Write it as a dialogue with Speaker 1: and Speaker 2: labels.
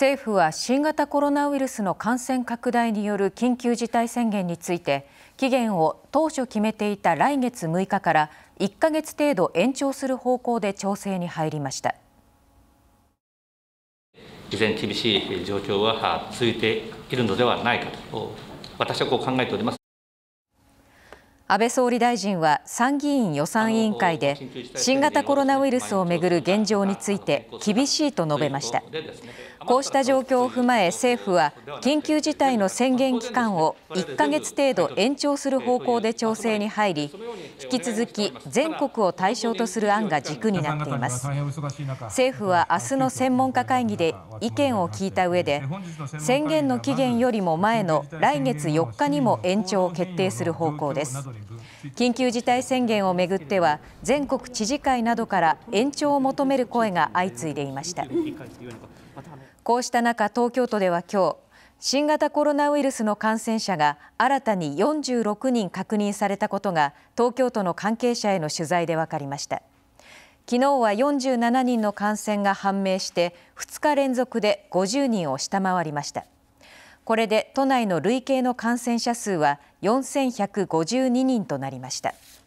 Speaker 1: 政府は新型コロナウイルスの感染拡大による緊急事態宣言について期限を当初決めていた来月6日から1ヶ月程度延長する方向で調整に入りました依然厳しい状況は続いているのではないかと私はこう考えております安倍総理大臣は参議院予算委員会で新型コロナウイルスをめぐる現状について厳しいと述べましたこうした状況を踏まえ政府は緊急事態の宣言期間を1ヶ月程度延長する方向で調整に入り引き続き全国を対象とする案が軸になっています政府は明日の専門家会議で意見を聞いた上で宣言の期限よりも前の来月4日にも延長を決定する方向です緊急事態宣言をめぐっては全国知事会などから延長を求める声が相次いでいましたこうした中東京都では今日新型コロナウイルスの感染者が新たに46人確認されたことが東京都の関係者への取材で分かりました昨日は47人の感染が判明して2日連続で50人を下回りましたこれで都内の累計の感染者数は4152人となりました。